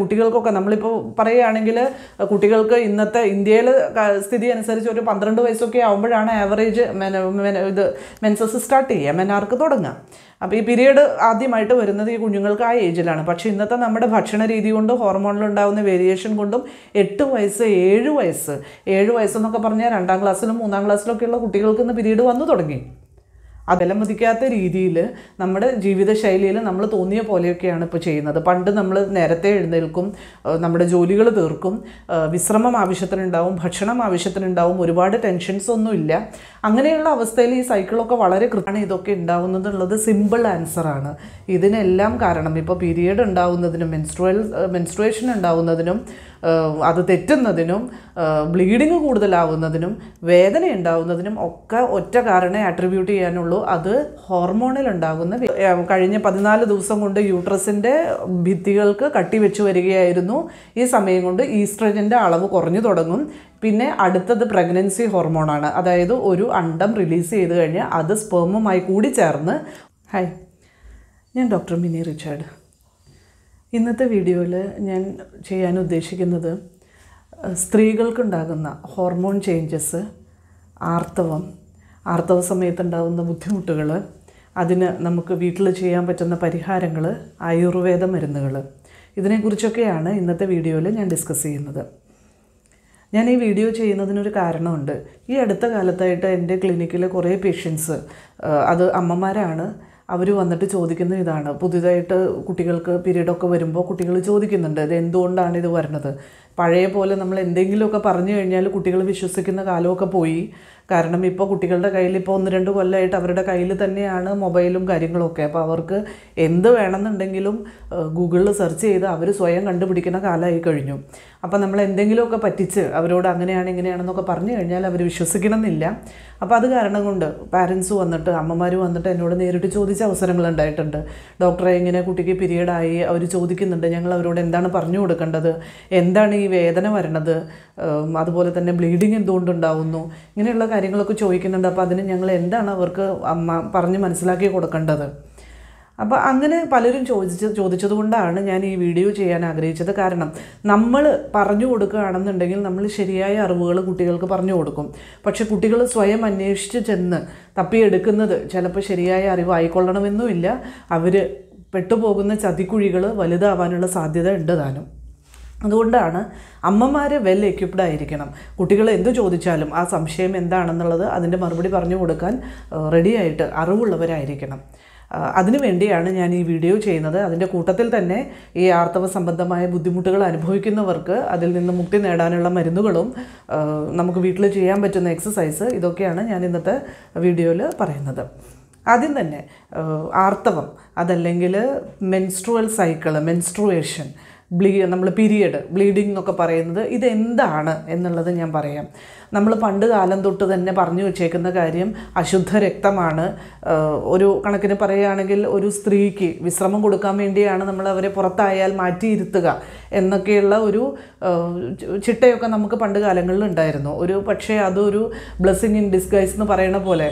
കുട്ടികൾക്കൊക്കെ നമ്മളിപ്പോൾ പറയുകയാണെങ്കിൽ കുട്ടികൾക്ക് ഇന്നത്തെ ഇന്ത്യയിൽ സ്ഥിതി അനുസരിച്ച് ഒരു പന്ത്രണ്ട് വയസ്സൊക്കെ ആകുമ്പോഴാണ് ആവറേജ് ഇത് മെൻസസ് സ്റ്റാർട്ട് ചെയ്യുക മെനാർക്ക് തുടങ്ങുക അപ്പോൾ ഈ പീരീഡ് ആദ്യമായിട്ട് വരുന്നത് ഈ കുഞ്ഞുങ്ങൾക്ക് ആ ഏജിലാണ് പക്ഷേ ഇന്നത്തെ നമ്മുടെ ഭക്ഷണ രീതി കൊണ്ടും ഹോർമോണിലുണ്ടാകുന്ന വേരിയേഷൻ കൊണ്ടും എട്ട് വയസ്സ് ഏഴ് വയസ്സ് ഏഴ് വയസ്സെന്നൊക്കെ പറഞ്ഞാൽ രണ്ടാം ക്ലാസ്സിലും മൂന്നാം ക്ലാസ്സിലൊക്കെയുള്ള കുട്ടികൾക്ക് ഇന്ന് പീരീഡ് വന്നു തുടങ്ങി അകലമതിക്കാത്ത രീതിയിൽ നമ്മുടെ ജീവിതശൈലിയിൽ നമ്മൾ തോന്നിയ പോലെയൊക്കെയാണ് ഇപ്പോൾ ചെയ്യുന്നത് പണ്ട് നമ്മൾ നേരത്തെ എഴുന്നേൽക്കും നമ്മുടെ ജോലികൾ തീർക്കും വിശ്രമം ആവശ്യത്തിനുണ്ടാവും ഭക്ഷണം ആവശ്യത്തിനുണ്ടാവും ഒരുപാട് ടെൻഷൻസ് ഒന്നും ഇല്ല അങ്ങനെയുള്ള അവസ്ഥയിൽ ഈ സൈക്കിളൊക്കെ വളരെ കൃത്യമാണ് ഇതൊക്കെ ഉണ്ടാവുന്നതെന്നുള്ളത് സിമ്പിൾ ആൻസറാണ് ഇതിനെല്ലാം കാരണം ഇപ്പോൾ പീരിയഡ് ഉണ്ടാവുന്നതിനും മെൻസ്ട്രുവൽ മെൻസ്ട്രുവേഷൻ ഉണ്ടാവുന്നതിനും അത് തെറ്റുന്നതിനും ബ്ലീഡിങ് കൂടുതലാവുന്നതിനും വേദന ഉണ്ടാവുന്നതിനും ഒക്കെ ഒറ്റ കാരണേ അട്രിബ്യൂട്ട് ചെയ്യാനുള്ളൂ അത് ഹോർമോണിൽ ഉണ്ടാകുന്ന കഴിഞ്ഞ പതിനാല് ദിവസം കൊണ്ട് യൂട്രസിൻ്റെ ഭിത്തികൾക്ക് കട്ടിവെച്ചു വരികയായിരുന്നു ഈ സമയം കൊണ്ട് ഈസ്ട്രജൻ്റെ അളവ് കുറഞ്ഞു തുടങ്ങും പിന്നെ അടുത്തത് പ്രഗ്നൻസി ഹോർമോണാണ് അതായത് ഒരു അണ്ടം റിലീസ് ചെയ്ത് കഴിഞ്ഞാൽ അത് സ്പേമുമായി കൂടി ചേർന്ന് ഹായ് ഞാൻ ഡോക്ടർ മിനി റിച്ചാർഡ് ഇന്നത്തെ വീഡിയോയിൽ ഞാൻ ചെയ്യാൻ ഉദ്ദേശിക്കുന്നത് സ്ത്രീകൾക്കുണ്ടാകുന്ന ഹോർമോൺ ചേഞ്ചസ് ആർത്തവം ആർത്തവ സമയത്തുണ്ടാകുന്ന ബുദ്ധിമുട്ടുകൾ അതിന് നമുക്ക് വീട്ടിൽ ചെയ്യാൻ പറ്റുന്ന പരിഹാരങ്ങൾ ആയുർവേദ മരുന്നുകൾ ഇതിനെക്കുറിച്ചൊക്കെയാണ് ഇന്നത്തെ വീഡിയോയിൽ ഞാൻ ഡിസ്കസ് ചെയ്യുന്നത് ഞാൻ ഈ വീഡിയോ ചെയ്യുന്നതിനൊരു കാരണമുണ്ട് ഈ അടുത്ത കാലത്തായിട്ട് എൻ്റെ ക്ലിനിക്കിൽ കുറേ പേഷ്യൻസ് അത് അമ്മമാരാണ് അവർ വന്നിട്ട് ചോദിക്കുന്ന ഇതാണ് പുതിയതായിട്ട് കുട്ടികൾക്ക് പീരീഡൊക്കെ വരുമ്പോൾ കുട്ടികൾ ചോദിക്കുന്നുണ്ട് ഇത് എന്തുകൊണ്ടാണ് ഇത് വരണത് പഴയ പോലെ നമ്മൾ എന്തെങ്കിലുമൊക്കെ പറഞ്ഞു കഴിഞ്ഞാൽ കുട്ടികൾ വിശ്വസിക്കുന്ന കാലമൊക്കെ പോയി കാരണം ഇപ്പോൾ കുട്ടികളുടെ കയ്യിൽ ഇപ്പോൾ ഒന്ന് രണ്ട് കൊല്ലമായിട്ട് അവരുടെ കയ്യിൽ തന്നെയാണ് മൊബൈലും കാര്യങ്ങളൊക്കെ അപ്പോൾ അവർക്ക് എന്ത് വേണമെന്നുണ്ടെങ്കിലും ഗൂഗിളിൽ സെർച്ച് ചെയ്ത് അവർ സ്വയം കണ്ടുപിടിക്കുന്ന കാലമായി കഴിഞ്ഞു അപ്പോൾ നമ്മൾ എന്തെങ്കിലുമൊക്കെ പറ്റിച്ച് അവരോട് അങ്ങനെയാണ് ഇങ്ങനെയാണെന്നൊക്കെ പറഞ്ഞു കഴിഞ്ഞാൽ അവർ വിശ്വസിക്കണമെന്നില്ല അപ്പോൾ അത് കാരണം കൊണ്ട് പാരൻസ് വന്നിട്ട് അമ്മമാർ വന്നിട്ട് എന്നോട് നേരിട്ട് ചോദിച്ച അവസരങ്ങൾ ഉണ്ടായിട്ടുണ്ട് ഡോക്ടറെ ഇങ്ങനെ കുട്ടിക്ക് പീരീഡായി അവർ ചോദിക്കുന്നുണ്ട് ഞങ്ങൾ അവരോട് എന്താണ് പറഞ്ഞു കൊടുക്കേണ്ടത് എന്താണ് ഈ ഈ വേദന വരണത് അതുപോലെ തന്നെ ബ്ലീഡിങ് എന്തുകൊണ്ടുണ്ടാവുന്നു ഇങ്ങനെയുള്ള കാര്യങ്ങളൊക്കെ ചോദിക്കുന്നുണ്ട് അപ്പോൾ അതിന് ഞങ്ങൾ എന്താണ് അവർക്ക് അമ്മ പറഞ്ഞ് മനസ്സിലാക്കി കൊടുക്കേണ്ടത് അപ്പോൾ അങ്ങനെ പലരും ചോദിച്ച ചോദിച്ചത് കൊണ്ടാണ് ഞാൻ ഈ വീഡിയോ ചെയ്യാൻ ആഗ്രഹിച്ചത് കാരണം നമ്മൾ പറഞ്ഞു കൊടുക്കുകയാണെന്നുണ്ടെങ്കിൽ നമ്മൾ ശരിയായ അറിവുകൾ കുട്ടികൾക്ക് പറഞ്ഞു കൊടുക്കും പക്ഷെ കുട്ടികൾ സ്വയം അന്വേഷിച്ച് ചെന്ന് തപ്പിയെടുക്കുന്നത് ചിലപ്പോൾ ശരിയായ അറിവ് ആയിക്കൊള്ളണമെന്നുമില്ല അവർ പെട്ടുപോകുന്ന ചതിക്കുഴികൾ വലുതാവാനുള്ള സാധ്യത ഉണ്ട് താനും അതുകൊണ്ടാണ് അമ്മമാർ വെൽ എക്യുപ്ഡ് ആയിരിക്കണം കുട്ടികൾ എന്തു ചോദിച്ചാലും ആ സംശയം എന്താണെന്നുള്ളത് അതിൻ്റെ മറുപടി പറഞ്ഞു കൊടുക്കാൻ റെഡിയായിട്ട് അറിവുള്ളവരായിരിക്കണം അതിനുവേണ്ടിയാണ് ഞാൻ ഈ വീഡിയോ ചെയ്യുന്നത് അതിൻ്റെ കൂട്ടത്തിൽ തന്നെ ഈ ആർത്തവ സംബന്ധമായ ബുദ്ധിമുട്ടുകൾ അനുഭവിക്കുന്നവർക്ക് അതിൽ നിന്ന് മുക്തി നേടാനുള്ള മരുന്നുകളും നമുക്ക് വീട്ടിൽ ചെയ്യാൻ പറ്റുന്ന എക്സസൈസ് ഇതൊക്കെയാണ് ഞാൻ ഇന്നത്തെ വീഡിയോയിൽ പറയുന്നത് ആദ്യം തന്നെ ആർത്തവം അതല്ലെങ്കിൽ മെൻസ്ട്രുവൽ സൈക്കിൾ മെൻസ്ട്രുവേഷൻ ബ്ലീ നമ്മൾ പീരിയഡ് ബ്ലീഡിംഗ് എന്നൊക്കെ പറയുന്നത് ഇതെന്താണ് എന്നുള്ളത് ഞാൻ പറയാം നമ്മൾ പണ്ട് കാലം തൊട്ട് തന്നെ പറഞ്ഞു വെച്ചേക്കുന്ന കാര്യം അശുദ്ധ രക്തമാണ് ഒരു കണക്കിന് പറയുകയാണെങ്കിൽ ഒരു സ്ത്രീക്ക് വിശ്രമം കൊടുക്കാൻ വേണ്ടിയാണ് നമ്മൾ അവരെ പുറത്തായാൽ മാറ്റിയിരുത്തുക എന്നൊക്കെയുള്ള ഒരു ചിട്ടയൊക്കെ നമുക്ക് പണ്ട് കാലങ്ങളിൽ ഉണ്ടായിരുന്നു ഒരു പക്ഷേ അതൊരു ബ്ലെസ്സിങ് ഇൻ ഡിസ്ഗൈസ് എന്ന് പറയണ പോലെ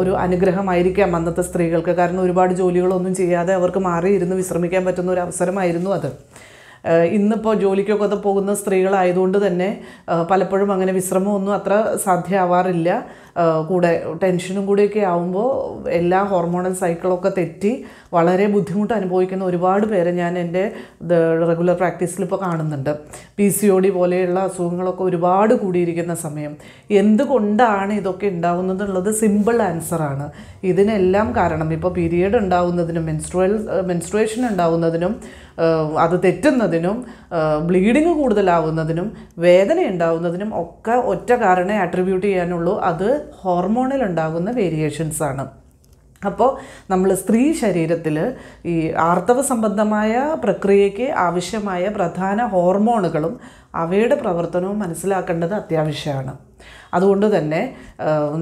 ഒരു അനുഗ്രഹമായിരിക്കാം അന്നത്തെ സ്ത്രീകൾക്ക് കാരണം ഒരുപാട് ജോലികളൊന്നും ചെയ്യാതെ അവർക്ക് മാറിയിരുന്നു വിശ്രമിക്കാൻ പറ്റുന്ന ഒരു അവസരമായിരുന്നു അത് ഇന്നിപ്പോൾ ജോലിക്കൊക്കെ പോകുന്ന സ്ത്രീകളായതുകൊണ്ട് തന്നെ പലപ്പോഴും അങ്ങനെ വിശ്രമമൊന്നും അത്ര സാധ്യമാവാറില്ല കൂടെ ടെൻഷനും കൂടിയൊക്കെ ആവുമ്പോൾ എല്ലാ ഹോർമോണൽ സൈക്കിളൊക്കെ തെറ്റി വളരെ ബുദ്ധിമുട്ട് അനുഭവിക്കുന്ന ഒരുപാട് പേരെ ഞാൻ എൻ്റെ റെഗുലർ പ്രാക്ടീസിൽ ഇപ്പോൾ കാണുന്നുണ്ട് പി സി ഒ ഡി പോലെയുള്ള അസുഖങ്ങളൊക്കെ ഒരുപാട് കൂടിയിരിക്കുന്ന സമയം എന്തുകൊണ്ടാണ് ഇതൊക്കെ ഉണ്ടാകുന്നതെന്നുള്ളത് സിമ്പിൾ ആൻസറാണ് ഇതിനെല്ലാം കാരണം ഇപ്പോൾ പീരിയഡ് ഉണ്ടാവുന്നതിനും മെൻസ്ട്രുവൽ മെൻസ്ട്രുവേഷൻ ഉണ്ടാവുന്നതിനും അത് തെറ്റുന്നതിനും ബ്ലീഡിങ് കൂടുതലാവുന്നതിനും വേദന ഉണ്ടാവുന്നതിനും ഒക്കെ ഒറ്റ കാരണേ അട്രിബ്യൂട്ട് ചെയ്യാനുള്ളൂ അത് ഹോർമോണിൽ ഉണ്ടാകുന്ന വേരിയേഷൻസ് ആണ് അപ്പോൾ നമ്മൾ സ്ത്രീ ശരീരത്തിൽ ഈ ആർത്തവ സംബന്ധമായ പ്രക്രിയയ്ക്ക് ആവശ്യമായ പ്രധാന ഹോർമോണുകളും അവയുടെ പ്രവർത്തനവും മനസ്സിലാക്കേണ്ടത് അത്യാവശ്യമാണ് അതുകൊണ്ട് തന്നെ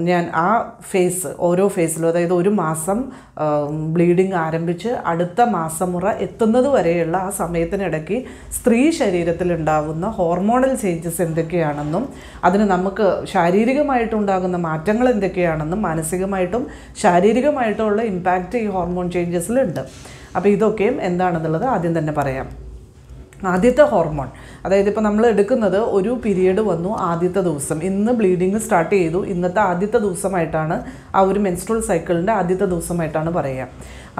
ഞാൻ ആ ഫേസ് ഓരോ ഫേസിലും അതായത് ഒരു മാസം ബ്ലീഡിങ് ആരംഭിച്ച് അടുത്ത മാസമുറ എത്തുന്നത് വരെയുള്ള ആ സമയത്തിനിടയ്ക്ക് സ്ത്രീ ശരീരത്തിലുണ്ടാകുന്ന ഹോർമോണൽ ചേഞ്ചസ് എന്തൊക്കെയാണെന്നും അതിന് നമുക്ക് ശാരീരികമായിട്ടുണ്ടാകുന്ന മാറ്റങ്ങൾ എന്തൊക്കെയാണെന്നും മാനസികമായിട്ടും ശാരീരികമായിട്ടുള്ള ഇമ്പാക്റ്റ് ഈ ഹോർമോൺ ചേഞ്ചസിലുണ്ട് അപ്പോൾ ഇതൊക്കെയും എന്താണെന്നുള്ളത് ആദ്യം തന്നെ പറയാം ആദ്യത്തെ ഹോർമോൺ അതായത് ഇപ്പോൾ നമ്മൾ എടുക്കുന്നത് ഒരു പീരീഡ് വന്നു ആദ്യത്തെ ദിവസം ഇന്ന് ബ്ലീഡിങ് സ്റ്റാർട്ട് ചെയ്തു ഇന്നത്തെ ആദ്യത്തെ ദിവസമായിട്ടാണ് ആ ഒരു മെൻസ്ട്രൽ സൈക്കിളിൻ്റെ ആദ്യത്തെ ദിവസമായിട്ടാണ് പറയുക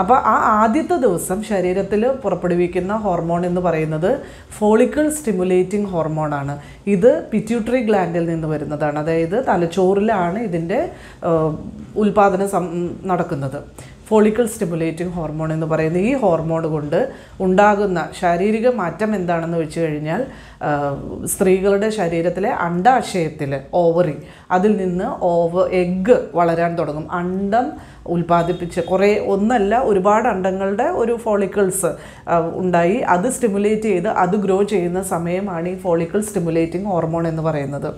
അപ്പോൾ ആ ആദ്യത്തെ ദിവസം ശരീരത്തിൽ പുറപ്പെടുവിക്കുന്ന ഹോർമോൺ എന്ന് പറയുന്നത് ഫോളിക്കിൾ സ്റ്റിമുലേറ്റിംഗ് ഹോർമോണാണ് ഇത് പിറ്റ്യൂട്ടറി ഗ്ലാൻഡിൽ നിന്ന് വരുന്നതാണ് അതായത് തലച്ചോറിലാണ് ഇതിൻ്റെ ഉൽപ്പാദനം നടക്കുന്നത് ഫോളിക്കിൾ സ്റ്റിമുലേറ്റിംഗ് ഹോർമോൺ എന്ന് പറയുന്ന ഈ ഹോർമോൺ കൊണ്ട് ഉണ്ടാകുന്ന ശാരീരിക മാറ്റം എന്താണെന്ന് വെച്ച് കഴിഞ്ഞാൽ സ്ത്രീകളുടെ ശരീരത്തിലെ അണ്ടാശയത്തിൽ ഓവറി അതിൽ നിന്ന് ഓവ എഗ്ഗ് വളരാൻ തുടങ്ങും അണ്ടം ഉൽപ്പാദിപ്പിച്ച് കുറേ ഒന്നല്ല ഒരുപാട് അണ്ടങ്ങളുടെ ഒരു ഫോളിക്കിൾസ് ഉണ്ടായി അത് സ്റ്റിമുലേറ്റ് ചെയ്ത് അത് ഗ്രോ ചെയ്യുന്ന സമയമാണ് ഈ ഫോളിക്കിൾ സ്റ്റിമുലേറ്റിംഗ് ഹോർമോൺ എന്ന് പറയുന്നത്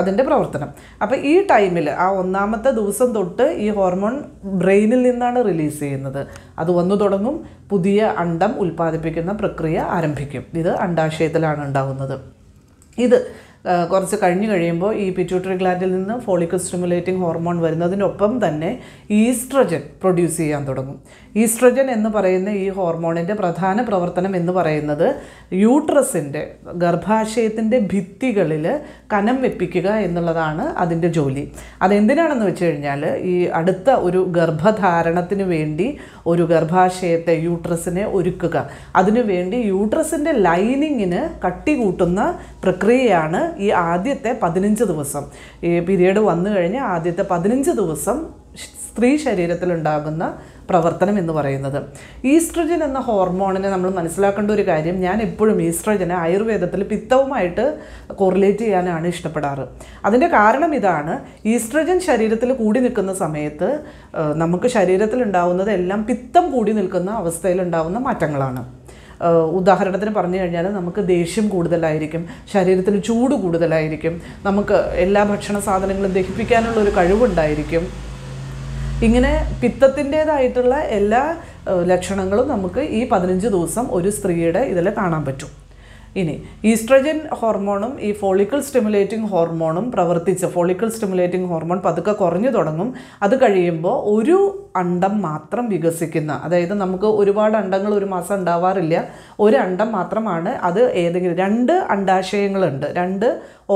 അതിൻ്റെ പ്രവർത്തനം അപ്പോൾ ഈ ടൈമിൽ ആ ഒന്നാമത്തെ ദിവസം തൊട്ട് ഈ ഹോർമോൺ ബ്രെയിനിൽ നിന്നാണ് റിലീസ് ചെയ്യുന്നത് അത് വന്നു തുടങ്ങും പുതിയ അണ്ടം ഉൽപ്പാദിപ്പിക്കുന്ന പ്രക്രിയ ആരംഭിക്കും ഇത് അണ്ടാശയത്തിലാണ് ഉണ്ടാകുന്നത് ഉണ്ടാകുന്നത് ഇത് കുറച്ച് കഴിഞ്ഞ് കഴിയുമ്പോൾ ഈ പിറ്റ്യൂട്ടറി ഗ്ലാൻഡിൽ നിന്ന് ഫോളിക്കോ സ്റ്റിമുലേറ്റിംഗ് ഹോർമോൺ വരുന്നതിനൊപ്പം തന്നെ ഈസ്ട്രജൻ പ്രൊഡ്യൂസ് ചെയ്യാൻ തുടങ്ങും ഈസ്ട്രജൻ എന്ന് പറയുന്ന ഈ ഹോർമോണിൻ്റെ പ്രധാന പ്രവർത്തനം എന്ന് പറയുന്നത് യൂട്രസിൻ്റെ ഗർഭാശയത്തിൻ്റെ ഭിത്തികളിൽ കനം വെപ്പിക്കുക എന്നുള്ളതാണ് അതിൻ്റെ ജോലി അതെന്തിനാണെന്ന് വെച്ച് കഴിഞ്ഞാൽ ഈ അടുത്ത ഒരു ഗർഭധാരണത്തിന് വേണ്ടി ഒരു ഗർഭാശയത്തെ യൂട്രസിനെ ഒരുക്കുക അതിനുവേണ്ടി യൂട്രസിൻ്റെ ലൈനിങ്ങിന് കട്ടി കൂട്ടുന്ന പ്രക്രിയയാണ് ഈ ആദ്യത്തെ പതിനഞ്ച് ദിവസം ഈ പീരീഡ് വന്നു കഴിഞ്ഞാൽ ആദ്യത്തെ പതിനഞ്ച് ദിവസം സ്ത്രീ ശരീരത്തിലുണ്ടാകുന്ന പ്രവർത്തനം എന്ന് പറയുന്നത് ഈസ്ട്രജൻ എന്ന ഹോർമോണിനെ നമ്മൾ മനസ്സിലാക്കേണ്ട ഒരു കാര്യം ഞാൻ എപ്പോഴും ഈസ്ട്രജനെ ആയുർവേദത്തിൽ പിത്തവുമായിട്ട് കോറിലേറ്റ് ചെയ്യാനാണ് ഇഷ്ടപ്പെടാറ് അതിൻ്റെ കാരണം ഇതാണ് ഈസ്ട്രജൻ ശരീരത്തിൽ കൂടി നിൽക്കുന്ന സമയത്ത് നമുക്ക് ശരീരത്തിൽ ഉണ്ടാവുന്നത് എല്ലാം പിത്തം കൂടി നിൽക്കുന്ന അവസ്ഥയിൽ മാറ്റങ്ങളാണ് ഉദാഹരണത്തിന് പറഞ്ഞു കഴിഞ്ഞാൽ നമുക്ക് ദേഷ്യം കൂടുതലായിരിക്കും ശരീരത്തിൽ ചൂട് കൂടുതലായിരിക്കും നമുക്ക് എല്ലാ ഭക്ഷണ സാധനങ്ങളും ദഹിപ്പിക്കാനുള്ള ഒരു കഴിവുണ്ടായിരിക്കും ഇങ്ങനെ പിത്തത്തിൻ്റെതായിട്ടുള്ള എല്ലാ ലക്ഷണങ്ങളും നമുക്ക് ഈ പതിനഞ്ച് ദിവസം ഒരു സ്ത്രീയുടെ ഇതിൽ കാണാൻ പറ്റും ഇനി ഈസ്ട്രജൻ ഹോർമോണും ഈ ഫോളിക്കിൾ സ്റ്റിമുലേറ്റിംഗ് ഹോർമോണും പ്രവർത്തിച്ച് ഫോളിക്കിൾ സ്റ്റിമുലേറ്റിംഗ് ഹോർമോൺ പതുക്കെ കുറഞ്ഞു തുടങ്ങും അത് കഴിയുമ്പോൾ ഒരു അണ്ടം മാത്രം വികസിക്കുന്ന അതായത് നമുക്ക് ഒരുപാട് അണ്ടങ്ങൾ ഒരു മാസം ഉണ്ടാവാറില്ല ഒരു അണ്ടം മാത്രമാണ് അത് ഏതെങ്കിലും രണ്ട് അണ്ടാശയങ്ങളുണ്ട് രണ്ട്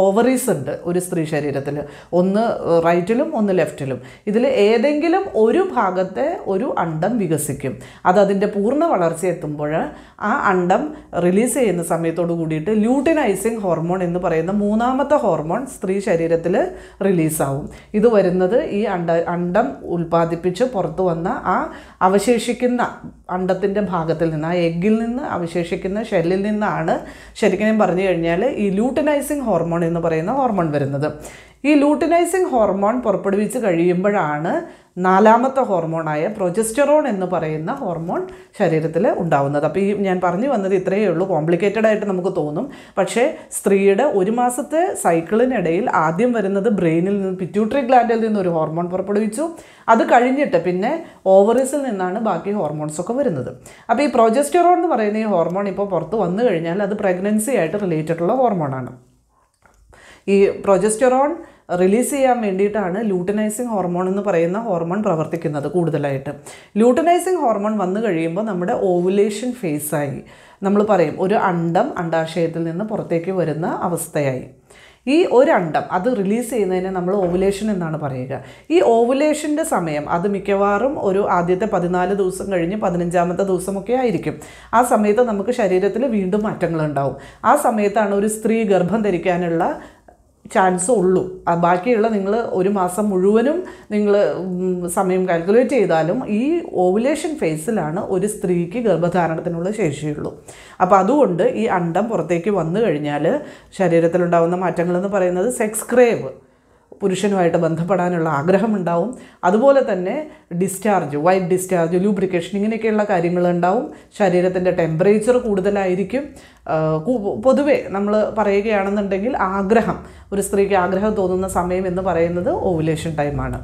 ഓവറീസ് ഉണ്ട് ഒരു സ്ത്രീ ശരീരത്തിൽ ഒന്ന് റൈറ്റിലും ഒന്ന് ലെഫ്റ്റിലും ഇതിൽ ഏതെങ്കിലും ഒരു ഭാഗത്തെ ഒരു അണ്ടം വികസിക്കും അത് അതിൻ്റെ പൂർണ്ണ വളർച്ച എത്തുമ്പോൾ ആ അണ്ടം റിലീസ് ചെയ്യുന്ന സമയത്തോട് കൂടിയിട്ട് ല്യൂട്ടിനൈസിങ് ഹോർമോൺ എന്ന് പറയുന്ന മൂന്നാമത്തെ ഹോർമോൺ സ്ത്രീ ശരീരത്തിൽ റിലീസാവും ഇത് വരുന്നത് ഈ അണ്ട അണ്ടം ഉൽപ്പാദിപ്പിച്ച് പുറത്തു വന്ന ആ അവശേഷിക്കുന്ന അണ്ടത്തിൻ്റെ ഭാഗത്തിൽ നിന്ന് ആ എഗ്ഗിൽ നിന്ന് അവശേഷിക്കുന്ന ഷെല്ലിൽ നിന്നാണ് ശരിക്കും പറഞ്ഞു കഴിഞ്ഞാൽ ഈ ലൂട്ടിനൈസിങ് ഹോർമോൺ ഹോർമോൺ എന്ന് പറയുന്ന ഹോർമോൺ വരുന്നത് ഈ ലൂട്ടിനൈസിങ് ഹോർമോൺ പുറപ്പെടുവിച്ച് കഴിയുമ്പോഴാണ് നാലാമത്തെ ഹോർമോണായ പ്രൊജസ്റ്ററോൺ എന്ന് പറയുന്ന ഹോർമോൺ ശരീരത്തിൽ ഉണ്ടാവുന്നത് അപ്പോൾ ഈ ഞാൻ പറഞ്ഞു വന്നത് ഇത്രയേ ഉള്ളൂ കോംപ്ലിക്കേറ്റഡ് ആയിട്ട് നമുക്ക് തോന്നും പക്ഷേ സ്ത്രീയുടെ ഒരു മാസത്തെ സൈക്കിളിനിടയിൽ ആദ്യം വരുന്നത് ബ്രെയിനിൽ നിന്ന് പിറ്റ്യൂട്ടറി ഗ്ലാൻഡിൽ നിന്ന് ഒരു ഹോർമോൺ പുറപ്പെടുവിച്ചു അത് കഴിഞ്ഞിട്ട് പിന്നെ ഓവറീസിൽ നിന്നാണ് ബാക്കി ഹോർമോൺസ് ഒക്കെ വരുന്നത് അപ്പോൾ ഈ പ്രൊജസ്റ്ററോൺ എന്ന് പറയുന്ന ഈ ഹോർമോൺ ഇപ്പോൾ പുറത്ത് വന്നു കഴിഞ്ഞാൽ അത് പ്രഗ്നൻസി ആയിട്ട് റിലേറ്റഡ് ഉള്ള ഹോർമോണാണ് ഈ പ്രൊജസ്റ്ററോൺ റിലീസ് ചെയ്യാൻ വേണ്ടിയിട്ടാണ് ലൂട്ടനൈസിങ് ഹോർമോൺ എന്ന് പറയുന്ന ഹോർമോൺ പ്രവർത്തിക്കുന്നത് കൂടുതലായിട്ട് ലൂട്ടനൈസിങ് ഹോർമോൺ വന്നു കഴിയുമ്പോൾ നമ്മുടെ ഓവുലേഷൻ ഫേസായി നമ്മൾ പറയും ഒരു അണ്ടം അണ്ടാശയത്തിൽ നിന്ന് പുറത്തേക്ക് വരുന്ന അവസ്ഥയായി ഈ ഒരു അണ്ടം അത് റിലീസ് ചെയ്യുന്നതിനെ നമ്മൾ ഓവുലേഷൻ എന്നാണ് പറയുക ഈ ഓവുലേഷൻ്റെ സമയം അത് മിക്കവാറും ഒരു ആദ്യത്തെ പതിനാല് ദിവസം കഴിഞ്ഞ് പതിനഞ്ചാമത്തെ ദിവസമൊക്കെ ആയിരിക്കും ആ സമയത്ത് നമുക്ക് ശരീരത്തിൽ വീണ്ടും മാറ്റങ്ങളുണ്ടാവും ആ സമയത്താണ് ഒരു സ്ത്രീ ഗർഭം ധരിക്കാനുള്ള ചാൻസ് ഉള്ളൂ ബാക്കിയുള്ള നിങ്ങൾ ഒരു മാസം മുഴുവനും നിങ്ങൾ സമയം കാൽക്കുലേറ്റ് ചെയ്താലും ഈ ഓവുലേഷൻ ഫേസിലാണ് ഒരു സ്ത്രീക്ക് ഗർഭധാരണത്തിനുള്ള ശേഷിയുള്ളൂ അപ്പോൾ അതുകൊണ്ട് ഈ അണ്ടം പുറത്തേക്ക് വന്നു കഴിഞ്ഞാൽ ശരീരത്തിലുണ്ടാകുന്ന മാറ്റങ്ങളെന്ന് പറയുന്നത് സെക്സ് ക്രേവ് പുരുഷനുമായിട്ട് ബന്ധപ്പെടാനുള്ള ആഗ്രഹമുണ്ടാവും അതുപോലെ തന്നെ ഡിസ്ചാർജ് വൈറ്റ് ഡിസ്ചാർജ് ലൂബ്രിക്കേഷൻ ഇങ്ങനെയൊക്കെയുള്ള കാര്യങ്ങളുണ്ടാവും ശരീരത്തിൻ്റെ ടെമ്പറേച്ചർ കൂടുതലായിരിക്കും പൊതുവെ നമ്മൾ പറയുകയാണെന്നുണ്ടെങ്കിൽ ആഗ്രഹം ഒരു സ്ത്രീക്ക് ആഗ്രഹം തോന്നുന്ന സമയം എന്ന് പറയുന്നത് ഓവുലേഷൻ ടൈമാണ്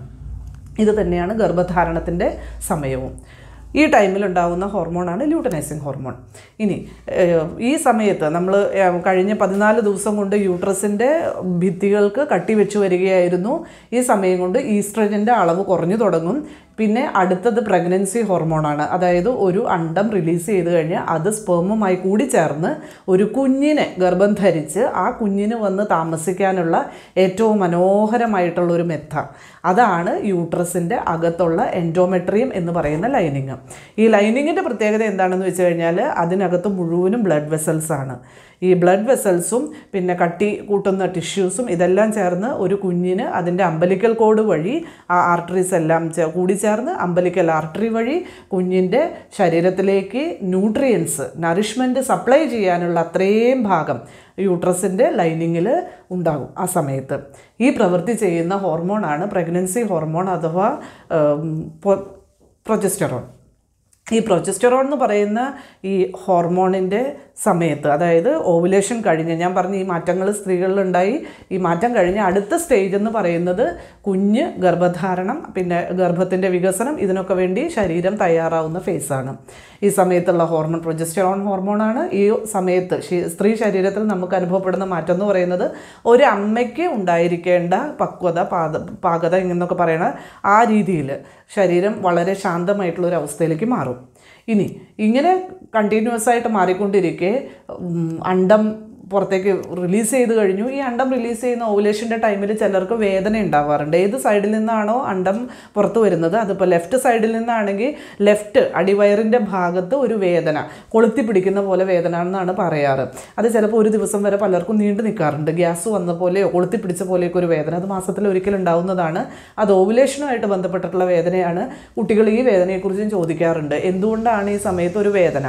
ഇത് തന്നെയാണ് ഗർഭധാരണത്തിൻ്റെ സമയവും ഈ ടൈമിൽ ഉണ്ടാകുന്ന ഹോർമോണാണ് ലൂട്ടനൈസിങ് ഹോർമോൺ ഇനി ഈ സമയത്ത് നമ്മൾ കഴിഞ്ഞ പതിനാല് ദിവസം കൊണ്ട് യൂട്രസിൻ്റെ ഭിത്തികൾക്ക് കട്ടി വരികയായിരുന്നു ഈ സമയം കൊണ്ട് ഈസ്ട്രജൻ്റെ അളവ് കുറഞ്ഞു തുടങ്ങും പിന്നെ അടുത്തത് പ്രഗ്നൻസി ഹോർമോണാണ് അതായത് ഒരു അണ്ടം റിലീസ് ചെയ്ത് കഴിഞ്ഞാൽ അത് സ്പേമുമായി കൂടി ചേർന്ന് ഒരു കുഞ്ഞിനെ ഗർഭം ധരിച്ച് ആ കുഞ്ഞിന് വന്ന് താമസിക്കാനുള്ള ഏറ്റവും മനോഹരമായിട്ടുള്ള ഒരു മെത്ത അതാണ് യൂട്രസിൻ്റെ അകത്തുള്ള എൻഡോമെട്രിയം എന്ന് പറയുന്ന ലൈനിങ് ഈ ലൈനിങ്ങിൻ്റെ പ്രത്യേകത എന്താണെന്ന് വെച്ച് കഴിഞ്ഞാൽ അതിനകത്ത് മുഴുവനും ബ്ലഡ് വെസൽസാണ് ഈ ബ്ലഡ് വെസൽസും പിന്നെ കട്ടി കൂട്ടുന്ന ടിഷ്യൂസും ഇതെല്ലാം ചേർന്ന് ഒരു കുഞ്ഞിന് അതിൻ്റെ അമ്പലിക്കൽ കോഡ് വഴി ആ ആർട്ടറീസ് എല്ലാം കൂടി ചേർന്ന് അമ്പലിക്കൽ ആർട്ടറി വഴി കുഞ്ഞിൻ്റെ ശരീരത്തിലേക്ക് ന്യൂട്രിയൻസ് നറിഷ്മെൻ്റ് സപ്ലൈ ചെയ്യാനുള്ള അത്രയും ഭാഗം യൂട്രസിൻ്റെ ലൈനിങ്ങിൽ ഉണ്ടാകും ആ സമയത്ത് ഈ പ്രവൃത്തി ചെയ്യുന്ന ഹോർമോണാണ് പ്രഗ്നൻസി ഹോർമോൺ അഥവാ പ്രൊജസ്റ്ററോൺ ഈ പ്രൊജസ്റ്ററോൺ എന്ന് പറയുന്ന ഈ ഹോർമോണിൻ്റെ സമയത്ത് അതായത് ഓവുലേഷൻ കഴിഞ്ഞ് ഞാൻ പറഞ്ഞ ഈ മാറ്റങ്ങൾ സ്ത്രീകളിലുണ്ടായി ഈ മാറ്റം കഴിഞ്ഞ് അടുത്ത സ്റ്റേജ് എന്ന് പറയുന്നത് കുഞ്ഞ് ഗർഭധാരണം പിന്നെ ഗർഭത്തിൻ്റെ വികസനം ഇതിനൊക്കെ വേണ്ടി ശരീരം തയ്യാറാവുന്ന ഫേസാണ് ഈ സമയത്തുള്ള ഹോർമോൺ പ്രൊജസ്റ്ററോൺ ഹോർമോണാണ് ഈ സമയത്ത് സ്ത്രീ ശരീരത്തിൽ നമുക്ക് അനുഭവപ്പെടുന്ന മാറ്റം എന്ന് പറയുന്നത് ഒരു അമ്മയ്ക്ക് ഉണ്ടായിരിക്കേണ്ട പക്വത പാത പാകത എന്നൊക്കെ പറയണ ആ രീതിയിൽ ശരീരം വളരെ ശാന്തമായിട്ടുള്ള ഒരു അവസ്ഥയിലേക്ക് മാറും ഇനി ഇങ്ങനെ കണ്ടിന്യൂസ് ആയിട്ട് മാറിക്കൊണ്ടിരിക്കെ അണ്ടം പുറത്തേക്ക് റിലീസ് ചെയ്ത് കഴിഞ്ഞു ഈ അണ്ടം റിലീസ് ചെയ്യുന്ന ഓവുലേഷൻ്റെ ടൈമിൽ ചിലർക്ക് വേദന ഉണ്ടാവാറുണ്ട് ഏത് സൈഡിൽ നിന്നാണോ അണ്ടം പുറത്ത് വരുന്നത് അതിപ്പോൾ ലെഫ്റ്റ് സൈഡിൽ നിന്നാണെങ്കിൽ ലെഫ്റ്റ് അടിവയറിൻ്റെ ഭാഗത്ത് ഒരു വേദന കൊളുത്തി പിടിക്കുന്ന പോലെ വേദന എന്നാണ് പറയാറ് അത് ചിലപ്പോൾ ഒരു ദിവസം വരെ പലർക്കും നീണ്ടു നിൽക്കാറുണ്ട് ഗ്യാസ് വന്ന പോലെയോ കൊളുത്തി പിടിച്ച പോലെയൊക്കെ ഒരു വേദന അത് മാസത്തിൽ ഒരിക്കൽ ഉണ്ടാവുന്നതാണ് അത് ഓവുലേഷനുമായിട്ട് ബന്ധപ്പെട്ടിട്ടുള്ള വേദനയാണ് കുട്ടികൾ ഈ വേദനയെക്കുറിച്ചും ചോദിക്കാറുണ്ട് എന്തുകൊണ്ടാണ് ഈ സമയത്ത് ഒരു വേദന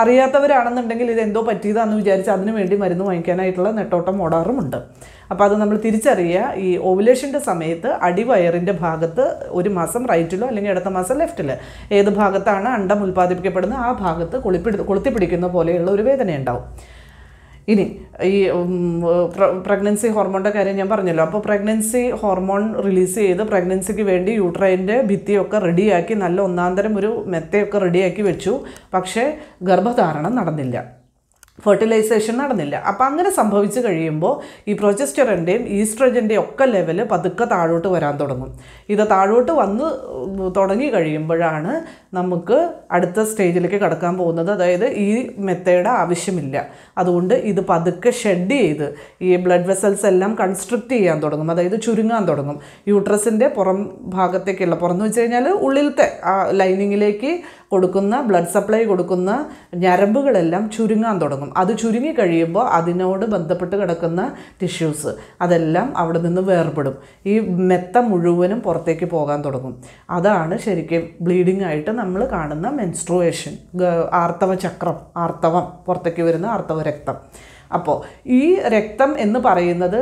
അറിയാത്തവരാണെന്നുണ്ടെങ്കിൽ ഇത് എന്തോ പറ്റിയതാണെന്ന് വിചാരിച്ച് അതിനു വേണ്ടി മരുന്ന് വാങ്ങിക്കാനായിട്ടുള്ള നെട്ടോട്ടം ഓടാറുമുണ്ട് അപ്പോൾ അത് നമ്മൾ തിരിച്ചറിയുക ഈ ഓവുലേഷൻ്റെ സമയത്ത് അടിവയറിൻ്റെ ഭാഗത്ത് ഒരു മാസം റൈറ്റിലോ അല്ലെങ്കിൽ അടുത്ത മാസം ലെഫ്റ്റിൽ ഏത് ഭാഗത്താണ് അണ്ടം ഉൽപ്പാദിപ്പിക്കപ്പെടുന്നത് ആ ഭാഗത്ത് കുളിപ്പിടി കൊളുത്തിപ്പിടിക്കുന്ന പോലെയുള്ള ഒരു വേദന ഉണ്ടാവും ഇനി ഈ പ്രഗ്നൻസി ഹോർമോണിൻ്റെ കാര്യം ഞാൻ പറഞ്ഞല്ലോ അപ്പോൾ പ്രഗ്നൻസി ഹോർമോൺ റിലീസ് ചെയ്ത് പ്രഗ്നൻസിക്ക് വേണ്ടി യൂട്രൈൻ്റെ ഭിത്തിയൊക്കെ റെഡിയാക്കി നല്ല ഒന്നാന്തരം ഒരു മെത്തയൊക്കെ റെഡിയാക്കി വെച്ചു പക്ഷേ ഗർഭധാരണം നടന്നില്ല ഫെർട്ടിലൈസേഷൻ നടന്നില്ല അപ്പം അങ്ങനെ സംഭവിച്ചു കഴിയുമ്പോൾ ഈ പ്രൊജസ്റ്ററിൻ്റെയും ഈസ്ട്രജൻ്റെയും ഒക്കെ ലെവൽ പതുക്കെ താഴോട്ട് വരാൻ തുടങ്ങും ഇത് താഴോട്ട് വന്ന് തുടങ്ങി കഴിയുമ്പോഴാണ് നമുക്ക് അടുത്ത സ്റ്റേജിലേക്ക് കടക്കാൻ പോകുന്നത് അതായത് ഈ മെത്തേഡ് ആവശ്യമില്ല അതുകൊണ്ട് ഇത് പതുക്കെ ഷെഡ് ചെയ്ത് ഈ ബ്ലഡ് വെസൽസ് എല്ലാം കൺസ്ട്രക്റ്റ് ചെയ്യാൻ തുടങ്ങും അതായത് ചുരുങ്ങാൻ തുടങ്ങും യൂട്രസിൻ്റെ പുറം ഭാഗത്തേക്കുള്ള എന്ന് വെച്ച് കഴിഞ്ഞാൽ ഉള്ളിലത്തെ ആ ലൈനിങ്ങിലേക്ക് കൊടുക്കുന്ന ബ്ലഡ് സപ്ലൈ കൊടുക്കുന്ന ഞരമ്പുകളെല്ലാം ചുരുങ്ങാൻ തുടങ്ങും ഉണ്ടാകും അത് ചുരുങ്ങി കഴിയുമ്പോൾ അതിനോട് ബന്ധപ്പെട്ട് കിടക്കുന്ന ടിഷ്യൂസ് അതെല്ലാം അവിടെ നിന്ന് വേർപെടും ഈ മെത്ത മുഴുവനും പുറത്തേക്ക് പോകാൻ തുടങ്ങും അതാണ് ശരിക്കും ബ്ലീഡിംഗ് ആയിട്ട് നമ്മൾ കാണുന്ന മെൻസ്ട്രുവേഷൻ ആർത്തവ ചക്രം ആർത്തവം പുറത്തേക്ക് വരുന്ന ആർത്തവ രക്തം അപ്പോൾ ഈ രക്തം എന്ന് പറയുന്നത്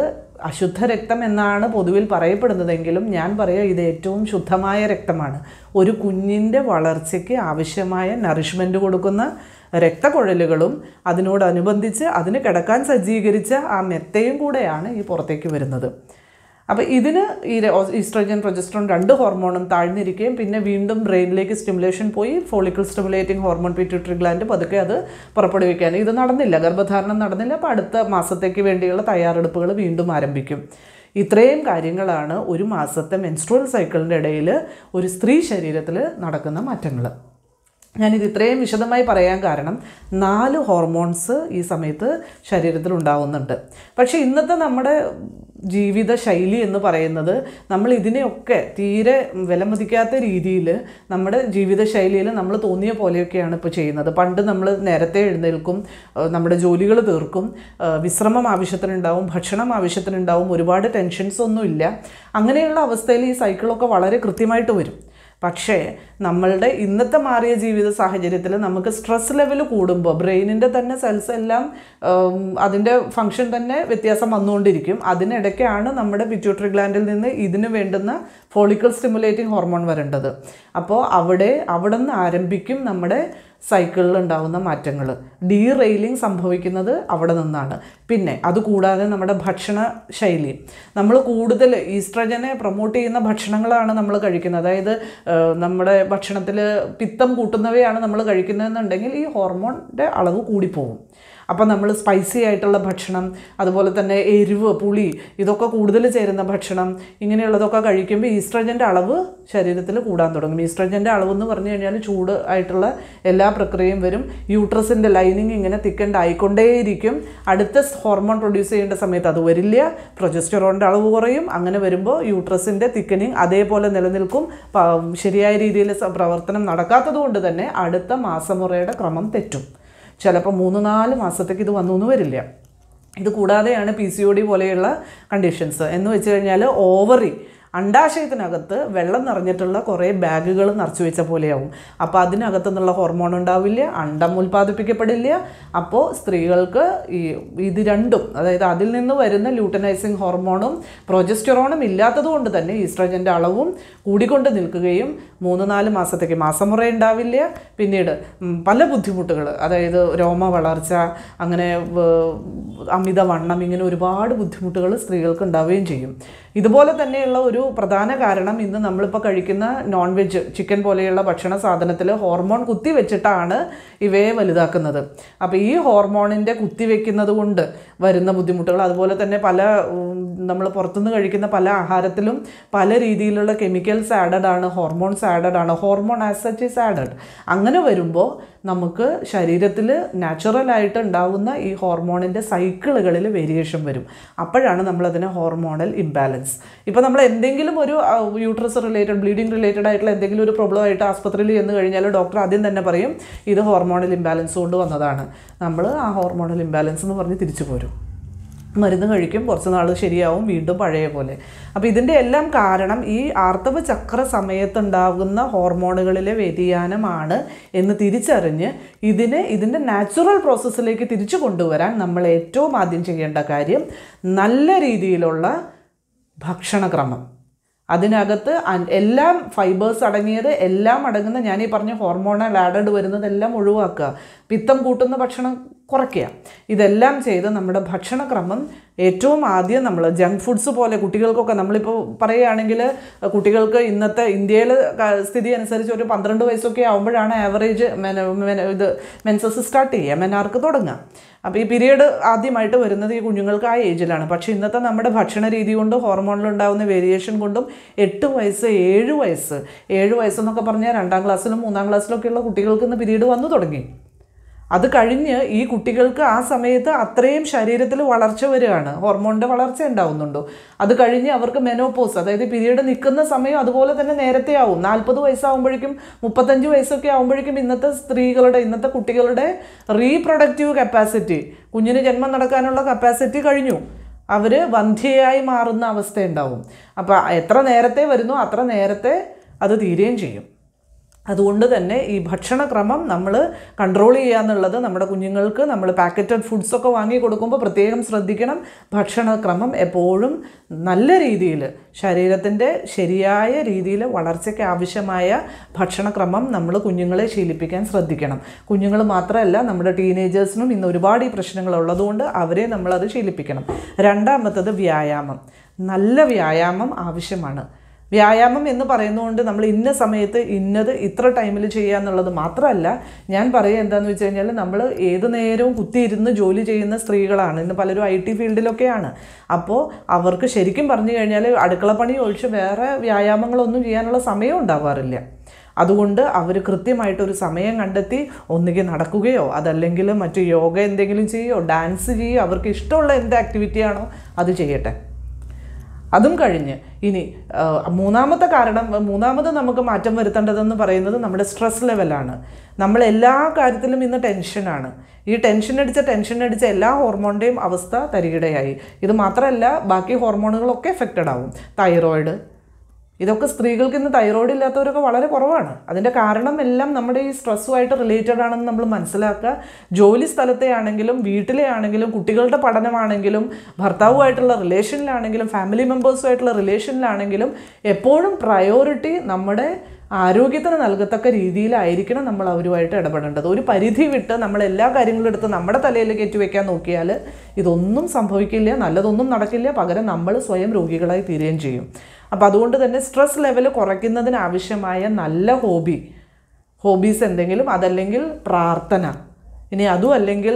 അശുദ്ധ രക്തം എന്നാണ് പൊതുവിൽ പറയപ്പെടുന്നതെങ്കിലും ഞാൻ പറയുക ഇത് ഏറ്റവും ശുദ്ധമായ രക്തമാണ് ഒരു കുഞ്ഞിൻ്റെ വളർച്ചയ്ക്ക് ആവശ്യമായ നറിഷ്മെൻറ്റ് കൊടുക്കുന്ന രക്തക്കുഴലുകളും അതിനോടനുബന്ധിച്ച് അതിന് കിടക്കാൻ സജ്ജീകരിച്ച ആ മെത്തയും കൂടെയാണ് ഈ പുറത്തേക്ക് വരുന്നത് അപ്പോൾ ഇതിന് ഈ ഈസ്ട്രോജൻ പ്രൊജസ്ട്രോൺ രണ്ട് ഹോർമോണും താഴ്ന്നിരിക്കുകയും പിന്നെ വീണ്ടും ബ്രെയിനിലേക്ക് സ്റ്റിമുലേഷൻ പോയി follicle stimulating hormone pituitary gland പതുക്കെ അത് പുറപ്പെടുവിക്കാൻ ഇത് നടന്നില്ല ഗർഭധാരണം നടന്നില്ല അപ്പോൾ അടുത്ത മാസത്തേക്ക് വേണ്ടിയുള്ള തയ്യാറെടുപ്പുകൾ വീണ്ടും ആരംഭിക്കും ഇത്രയും കാര്യങ്ങളാണ് ഒരു മാസത്തെ മെൻസ്ട്രൽ സൈക്കിളിൻ്റെ ഇടയിൽ ഒരു സ്ത്രീ ശരീരത്തിൽ നടക്കുന്ന മാറ്റങ്ങൾ ഞാനിത് ഇത്രയും വിശദമായി പറയാൻ കാരണം നാല് ഹോർമോൺസ് ഈ സമയത്ത് ശരീരത്തിൽ ഉണ്ടാവുന്നുണ്ട് പക്ഷേ ഇന്നത്തെ നമ്മുടെ ജീവിത ശൈലി എന്ന് പറയുന്നത് നമ്മൾ ഇതിനെയൊക്കെ തീരെ വിലമതിക്കാത്ത രീതിയിൽ നമ്മുടെ ജീവിതശൈലിയിൽ നമ്മൾ തോന്നിയ പോലെയൊക്കെയാണ് ഇപ്പോൾ ചെയ്യുന്നത് പണ്ട് നമ്മൾ നേരത്തെ എഴുന്നേൽക്കും നമ്മുടെ ജോലികൾ തീർക്കും വിശ്രമം ആവശ്യത്തിനുണ്ടാവും ഭക്ഷണം ആവശ്യത്തിനുണ്ടാവും ഒരുപാട് ടെൻഷൻസ് ഒന്നുമില്ല അങ്ങനെയുള്ള അവസ്ഥയിൽ ഈ സൈക്കിളൊക്കെ വളരെ കൃത്യമായിട്ട് വരും പക്ഷേ നമ്മളുടെ ഇന്നത്തെ മാറിയ ജീവിത സാഹചര്യത്തിൽ നമുക്ക് സ്ട്രെസ് ലെവൽ കൂടുമ്പോൾ ബ്രെയിനിൻ്റെ തന്നെ സെൽസ് എല്ലാം അതിൻ്റെ ഫങ്ഷൻ തന്നെ വ്യത്യാസം വന്നുകൊണ്ടിരിക്കും അതിനിടയ്ക്കാണ് നമ്മുടെ പിറ്റ്യൂട്ടറി ഗ്ലാൻഡിൽ നിന്ന് ഇതിന് വേണ്ടുന്ന ഫോളിക്കൽ സ്റ്റിമുലേറ്റിംഗ് ഹോർമോൺ വരേണ്ടത് അപ്പോൾ അവിടെ അവിടെ നിന്ന് ആരംഭിക്കും നമ്മുടെ സൈക്കിളിൽ ഉണ്ടാകുന്ന മാറ്റങ്ങൾ ഡീറെയിലിംഗ് സംഭവിക്കുന്നത് അവിടെ നിന്നാണ് പിന്നെ അതുകൂടാതെ നമ്മുടെ ഭക്ഷണ ശൈലി നമ്മൾ കൂടുതൽ ഈസ്ട്രജനെ പ്രൊമോട്ട് ചെയ്യുന്ന ഭക്ഷണങ്ങളാണ് നമ്മൾ കഴിക്കുന്നത് അതായത് നമ്മുടെ ഭക്ഷണത്തിൽ പിത്തം കൂട്ടുന്നവയാണ് നമ്മൾ കഴിക്കുന്നതെന്നുണ്ടെങ്കിൽ ഈ ഹോർമോണിൻ്റെ അളവ് കൂടിപ്പോവും അപ്പം നമ്മൾ സ്പൈസി ആയിട്ടുള്ള ഭക്ഷണം അതുപോലെ തന്നെ എരിവ് പുളി ഇതൊക്കെ കൂടുതൽ ചേരുന്ന ഭക്ഷണം ഇങ്ങനെയുള്ളതൊക്കെ കഴിക്കുമ്പോൾ ഈസ്ട്രജൻ്റെ അളവ് ശരീരത്തിൽ കൂടാൻ തുടങ്ങും ഈസ്ട്രജൻ്റെ അളവ് എന്ന് പറഞ്ഞു കഴിഞ്ഞാൽ ചൂട് ആയിട്ടുള്ള എല്ലാ പ്രക്രിയയും വരും യൂട്രസിൻ്റെ ലൈനിങ് ഇങ്ങനെ തിക്കൻഡ് ആയിക്കൊണ്ടേയിരിക്കും അടുത്ത ഹോർമോൺ പ്രൊഡ്യൂസ് ചെയ്യേണ്ട സമയത്ത് അത് വരില്ല പ്രൊജസ്റ്ററോണിൻ്റെ അളവ് കുറയും അങ്ങനെ വരുമ്പോൾ യൂട്രസിൻ്റെ തിക്കനിങ് അതേപോലെ നിലനിൽക്കും ശരിയായ രീതിയിൽ പ്രവർത്തനം നടക്കാത്തത് കൊണ്ട് തന്നെ അടുത്ത മാസമുറയുടെ ക്രമം തെറ്റും ചിലപ്പോൾ മൂന്ന് നാല് മാസത്തേക്ക് ഇത് വന്നു എന്ന് വരില്ല ഇത് കൂടാതെയാണ് പി സി ഒ ഡി പോലെയുള്ള കണ്ടീഷൻസ് എന്ന് വെച്ച് കഴിഞ്ഞാൽ ഓവറി അണ്ടാശയത്തിനകത്ത് വെള്ളം നിറഞ്ഞിട്ടുള്ള കുറേ ബാഗുകൾ നിറച്ചു വെച്ച പോലെയാവും അപ്പോൾ അതിനകത്തു നിന്നുള്ള ഹോർമോൺ ഉണ്ടാവില്ല അണ്ടം ഉൽപ്പാദിപ്പിക്കപ്പെടില്ല അപ്പോൾ സ്ത്രീകൾക്ക് ഈ ഇത് രണ്ടും അതായത് അതിൽ നിന്ന് വരുന്ന ലൂട്ടനൈസിങ് ഹോർമോണും പ്രൊജസ്റ്ററോണും ഇല്ലാത്തതുകൊണ്ട് തന്നെ ഈസ്ട്രജൻ്റെ അളവും കൂടിക്കൊണ്ട് നിൽക്കുകയും മൂന്ന് നാല് മാസത്തേക്ക് മാസമുറ ഉണ്ടാവില്ല പിന്നീട് പല ബുദ്ധിമുട്ടുകൾ അതായത് രോമ വളർച്ച അങ്ങനെ അമിതവണ്ണം ഇങ്ങനെ ഒരുപാട് ബുദ്ധിമുട്ടുകൾ സ്ത്രീകൾക്ക് ഉണ്ടാവുകയും ചെയ്യും ഇതുപോലെ തന്നെയുള്ള ഒരു പ്രധാന കാരണം ഇന്ന് നമ്മളിപ്പോൾ കഴിക്കുന്ന നോൺ വെജ് ചിക്കൻ പോലെയുള്ള ഭക്ഷണ സാധനത്തിൽ ഹോർമോൺ കുത്തിവെച്ചിട്ടാണ് ഇവയെ വലുതാക്കുന്നത് അപ്പോൾ ഈ ഹോർമോണിൻ്റെ കുത്തിവെക്കുന്നത് കൊണ്ട് വരുന്ന ബുദ്ധിമുട്ടുകൾ അതുപോലെ തന്നെ പല നമ്മൾ പുറത്തുനിന്ന് കഴിക്കുന്ന പല ആഹാരത്തിലും പല രീതിയിലുള്ള കെമിക്കൽസ് ആഡഡ് ആണ് ഹോർമോൺസ് ആഡഡ് ആണ് hormone as such is added അങ്ങനെ വരുമ്പോൾ നമുക്ക് ശരീരത്തിൽ നാച്ചുറലായിട്ട് ഉണ്ടാകുന്ന ഈ ഹോർമോണിൻ്റെ സൈക്കിളുകളിൽ വേരിയേഷൻ വരും അപ്പോഴാണ് നമ്മളതിനെ ഹോർമോണൽ ഇംബാലൻസ് ഇപ്പോൾ നമ്മൾ എന്തെങ്കിലും ഒരു യൂട്രസ് റിലേറ്റഡ് ബ്ലീഡിങ് റിലേറ്റഡ് ആയിട്ടുള്ള എന്തെങ്കിലും ഒരു പ്രോബ്ലം ആയിട്ട് ആസ്പത്രിയിൽ ചെന്ന് കഴിഞ്ഞാൽ ഡോക്ടർ ആദ്യം തന്നെ പറയും ഇത് ഹോർമോണൽ ഇംബാലൻസ് കൊണ്ട് വന്നതാണ് നമ്മൾ ആ ഹോർമോണൽ ഇംബാലൻസ് എന്ന് പറഞ്ഞ് തിരിച്ചു പോരും മരുന്ന് കഴിക്കും കുറച്ച് നാൾ ശരിയാവും വീണ്ടും പഴയ പോലെ അപ്പോൾ ഇതിൻ്റെ എല്ലാം കാരണം ഈ ആർത്തവ ചക്ര സമയത്തുണ്ടാകുന്ന ഹോർമോണുകളിലെ വ്യതിയാനമാണ് എന്ന് തിരിച്ചറിഞ്ഞ് ഇതിനെ ഇതിൻ്റെ നാച്ചുറൽ പ്രോസസ്സിലേക്ക് തിരിച്ചു കൊണ്ടുവരാൻ നമ്മൾ ഏറ്റവും ആദ്യം ചെയ്യേണ്ട കാര്യം നല്ല രീതിയിലുള്ള ഭക്ഷണക്രമം അതിനകത്ത് എല്ലാം ഫൈബേഴ്സ് അടങ്ങിയത് എല്ലാം അടങ്ങുന്ന ഞാൻ ഈ പറഞ്ഞ ഹോർമോണൽ ആഡഡ് വരുന്നതെല്ലാം ഒഴിവാക്കുക പിത്തം കൂട്ടുന്ന ഭക്ഷണം കുറയ്ക്കുക ഇതെല്ലാം ചെയ്ത് നമ്മുടെ ഭക്ഷണക്രമം ഏറ്റവും ആദ്യം നമ്മൾ ജങ്ക് ഫുഡ്സ് പോലെ കുട്ടികൾക്കൊക്കെ നമ്മളിപ്പോൾ പറയുകയാണെങ്കിൽ കുട്ടികൾക്ക് ഇന്നത്തെ ഇന്ത്യയിൽ സ്ഥിതി അനുസരിച്ച് ഒരു പന്ത്രണ്ട് വയസ്സൊക്കെ ആകുമ്പോഴാണ് ആവറേജ് ഇത് മെൻസസ് സ്റ്റാർട്ട് ചെയ്യുക മെനാർക്ക് തുടങ്ങുക അപ്പോൾ ഈ പീരീഡ് ആദ്യമായിട്ട് വരുന്നത് ഈ കുഞ്ഞുങ്ങൾക്ക് ആ ഏജിലാണ് പക്ഷേ ഇന്നത്തെ നമ്മുടെ ഭക്ഷണ രീതി കൊണ്ടും ഹോർമോണിലുണ്ടാകുന്ന വേരിയേഷൻ കൊണ്ടും എട്ട് വയസ്സ് ഏഴ് വയസ്സ് ഏഴ് വയസ്സെന്നൊക്കെ പറഞ്ഞാൽ രണ്ടാം ക്ലാസ്സിലും മൂന്നാം ക്ലാസ്സിലൊക്കെയുള്ള കുട്ടികൾക്ക് ഇന്ന് പീരീഡ് വന്നു തുടങ്ങി അത് കഴിഞ്ഞ് ഈ കുട്ടികൾക്ക് ആ സമയത്ത് അത്രയും ശരീരത്തിൽ വളർച്ച വരികയാണ് ഹോർമോണിൻ്റെ വളർച്ച ഉണ്ടാവുന്നുണ്ടോ അത് കഴിഞ്ഞ് അവർക്ക് മെനോപോസ് അതായത് പിരീഡ് നിൽക്കുന്ന സമയം അതുപോലെ തന്നെ നേരത്തെ ആവും നാൽപ്പത് വയസ്സാകുമ്പോഴേക്കും മുപ്പത്തഞ്ച് വയസ്സൊക്കെ ആകുമ്പോഴേക്കും ഇന്നത്തെ സ്ത്രീകളുടെ ഇന്നത്തെ കുട്ടികളുടെ റീപ്രൊഡക്റ്റീവ് കപ്പാസിറ്റി കുഞ്ഞിന് ജന്മം നടക്കാനുള്ള കപ്പാസിറ്റി കഴിഞ്ഞു അവർ വന്ധ്യയായി മാറുന്ന അവസ്ഥയുണ്ടാവും അപ്പോൾ എത്ര നേരത്തെ വരുന്നു അത്ര നേരത്തെ അത് തീരുകയും ചെയ്യും അതുകൊണ്ട് തന്നെ ഈ ഭക്ഷണക്രമം നമ്മൾ കൺട്രോൾ ചെയ്യുക എന്നുള്ളത് നമ്മുടെ കുഞ്ഞുങ്ങൾക്ക് നമ്മൾ പാക്കറ്റഡ് ഫുഡ്സൊക്കെ വാങ്ങി കൊടുക്കുമ്പോൾ പ്രത്യേകം ശ്രദ്ധിക്കണം ഭക്ഷണക്രമം എപ്പോഴും നല്ല രീതിയിൽ ശരീരത്തിൻ്റെ ശരിയായ രീതിയിൽ വളർച്ചയ്ക്ക് ആവശ്യമായ ഭക്ഷണക്രമം നമ്മൾ കുഞ്ഞുങ്ങളെ ശീലിപ്പിക്കാൻ ശ്രദ്ധിക്കണം കുഞ്ഞുങ്ങൾ മാത്രമല്ല നമ്മുടെ ടീനേജേഴ്സിനും ഇന്ന് ഒരുപാട് ഈ പ്രശ്നങ്ങളുള്ളതുകൊണ്ട് അവരെ നമ്മളത് ശീലിപ്പിക്കണം രണ്ടാമത്തത് വ്യായാമം നല്ല വ്യായാമം ആവശ്യമാണ് വ്യായാമം എന്ന് പറയുന്നതുകൊണ്ട് നമ്മൾ ഇന്ന സമയത്ത് ഇന്നത് ഇത്ര ടൈമിൽ ചെയ്യുക എന്നുള്ളത് മാത്രമല്ല ഞാൻ പറയുക എന്താണെന്ന് വെച്ച് കഴിഞ്ഞാൽ നമ്മൾ ഏത് നേരവും കുത്തിയിരുന്ന് ജോലി ചെയ്യുന്ന സ്ത്രീകളാണ് ഇന്ന് പലരും ഐ ടി ഫീൽഡിലൊക്കെയാണ് അപ്പോൾ അവർക്ക് ശരിക്കും പറഞ്ഞു കഴിഞ്ഞാൽ അടുക്കളപ്പണി ഒഴിച്ച് വേറെ വ്യായാമങ്ങളൊന്നും ചെയ്യാനുള്ള സമയം ഉണ്ടാവാറില്ല അതുകൊണ്ട് അവർ കൃത്യമായിട്ടൊരു സമയം കണ്ടെത്തി ഒന്നുകിൽ നടക്കുകയോ അതല്ലെങ്കിൽ മറ്റു യോഗ എന്തെങ്കിലും ചെയ്യുകയോ ഡാൻസ് ചെയ്യുകയോ അവർക്ക് ഇഷ്ടമുള്ള എന്ത് ആക്ടിവിറ്റിയാണോ അത് ചെയ്യട്ടെ അതും കഴിഞ്ഞ് ഇനി മൂന്നാമത്തെ കാരണം മൂന്നാമത് നമുക്ക് മാറ്റം വരുത്തേണ്ടതെന്ന് പറയുന്നത് നമ്മുടെ സ്ട്രെസ് ലെവലാണ് നമ്മൾ എല്ലാ കാര്യത്തിലും ഇന്ന് ടെൻഷനാണ് ഈ ടെൻഷൻ അടിച്ച ടെൻഷൻ അടിച്ച എല്ലാ ഹോർമോണിൻ്റെയും അവസ്ഥ തരികിടയായി ഇത് മാത്രമല്ല ബാക്കി ഹോർമോണുകളൊക്കെ എഫക്റ്റഡ് ആവും തൈറോയിഡ് ഇതൊക്കെ സ്ത്രീകൾക്ക് ഇന്ന് തൈറോയ്ഡ് ഇല്ലാത്തവരൊക്കെ വളരെ കുറവാണ് അതിൻ്റെ കാരണം എല്ലാം നമ്മുടെ ഈ സ്ട്രെസ്സുമായിട്ട് റിലേറ്റഡ് ആണെന്ന് നമ്മൾ മനസ്സിലാക്കുക ജോലി സ്ഥലത്തെ ആണെങ്കിലും വീട്ടിലെ ആണെങ്കിലും കുട്ടികളുടെ പഠനമാണെങ്കിലും ഭർത്താവുമായിട്ടുള്ള റിലേഷനിലാണെങ്കിലും ഫാമിലി മെമ്പേഴ്സുമായിട്ടുള്ള റിലേഷനിലാണെങ്കിലും എപ്പോഴും പ്രയോറിറ്റി നമ്മുടെ ആരോഗ്യത്തിന് നൽകത്തക്ക രീതിയിലായിരിക്കണം നമ്മൾ അവരുമായിട്ട് ഇടപെടേണ്ടത് ഒരു പരിധി വിട്ട് നമ്മൾ എല്ലാ കാര്യങ്ങളും എടുത്ത് നമ്മുടെ തലയിൽ ഏറ്റുവെക്കാൻ നോക്കിയാൽ ഇതൊന്നും സംഭവിക്കില്ല നല്ലതൊന്നും നടക്കില്ല പകരം നമ്മൾ സ്വയം രോഗികളായി തീരുകയും ചെയ്യും അപ്പോൾ അതുകൊണ്ട് തന്നെ സ്ട്രെസ് ലെവൽ കുറയ്ക്കുന്നതിന് ആവശ്യമായ നല്ല ഹോബി ഹോബീസ് എന്തെങ്കിലും അതല്ലെങ്കിൽ പ്രാർത്ഥന ഇനി അതും അല്ലെങ്കിൽ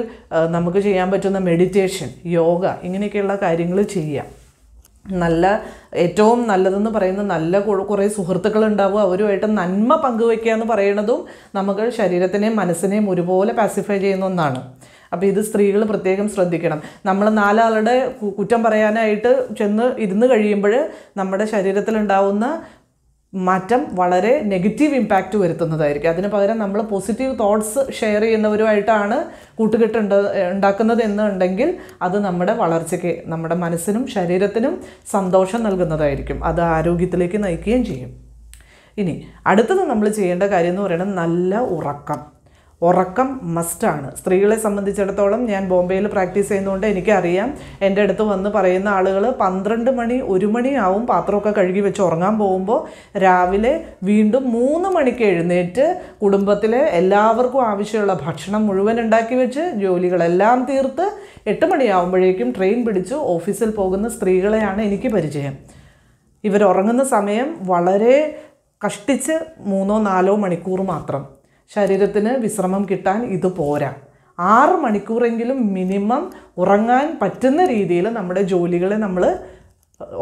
നമുക്ക് ചെയ്യാൻ പറ്റുന്ന മെഡിറ്റേഷൻ യോഗ ഇങ്ങനെയൊക്കെയുള്ള കാര്യങ്ങൾ ചെയ്യാം നല്ല ഏറ്റവും നല്ലതെന്ന് പറയുന്ന നല്ല കുറേ സുഹൃത്തുക്കൾ ഉണ്ടാവുക അവരുമായിട്ട് നന്മ പങ്കുവയ്ക്കുക എന്ന് പറയുന്നതും നമുക്ക് ശരീരത്തിനെയും മനസ്സിനെയും ഒരുപോലെ പാസിഫൈ ചെയ്യുന്ന ഒന്നാണ് അപ്പോൾ ഇത് സ്ത്രീകൾ പ്രത്യേകം ശ്രദ്ധിക്കണം നമ്മൾ നാലാളുടെ കുറ്റം പറയാനായിട്ട് ചെന്ന് ഇരുന്ന് കഴിയുമ്പോൾ നമ്മുടെ ശരീരത്തിലുണ്ടാവുന്ന മാറ്റം വളരെ നെഗറ്റീവ് ഇമ്പാക്റ്റ് വരുത്തുന്നതായിരിക്കും അതിന് പകരം നമ്മൾ പോസിറ്റീവ് തോട്ട്സ് ഷെയർ ചെയ്യുന്നവരുമായിട്ടാണ് കൂട്ടുകെട്ട് ഉണ്ടാക്കുന്നത് എന്നുണ്ടെങ്കിൽ അത് നമ്മുടെ വളർച്ചയ്ക്ക് നമ്മുടെ മനസ്സിനും ശരീരത്തിനും സന്തോഷം നൽകുന്നതായിരിക്കും അത് ആരോഗ്യത്തിലേക്ക് നയിക്കുകയും ചെയ്യും ഇനി അടുത്തത് നമ്മൾ ചെയ്യേണ്ട കാര്യം എന്ന് പറയുന്നത് നല്ല ഉറക്കം ഉറക്കം മസ്റ്റാണ് സ്ത്രീകളെ സംബന്ധിച്ചിടത്തോളം ഞാൻ ബോംബെയിൽ പ്രാക്ടീസ് ചെയ്യുന്നതുകൊണ്ട് എനിക്കറിയാം എൻ്റെ അടുത്ത് വന്ന് പറയുന്ന ആളുകൾ പന്ത്രണ്ട് മണി ഒരു മണിയാവും പാത്രമൊക്കെ കഴുകി വെച്ച് ഉറങ്ങാൻ പോകുമ്പോൾ രാവിലെ വീണ്ടും മൂന്ന് മണിക്ക് എഴുന്നേറ്റ് കുടുംബത്തിലെ എല്ലാവർക്കും ആവശ്യമുള്ള ഭക്ഷണം മുഴുവൻ ഉണ്ടാക്കി വെച്ച് ജോലികളെല്ലാം തീർത്ത് എട്ട് മണിയാവുമ്പോഴേക്കും ട്രെയിൻ പിടിച്ച് ഓഫീസിൽ പോകുന്ന സ്ത്രീകളെയാണ് എനിക്ക് പരിചയം ഇവർ ഉറങ്ങുന്ന സമയം വളരെ കഷ്ടിച്ച് മൂന്നോ നാലോ മണിക്കൂർ മാത്രം ശരീരത്തിന് വിശ്രമം കിട്ടാൻ ഇത് പോരാ ആറ് മണിക്കൂറെങ്കിലും മിനിമം ഉറങ്ങാൻ പറ്റുന്ന രീതിയിൽ നമ്മുടെ ജോലികളെ നമ്മൾ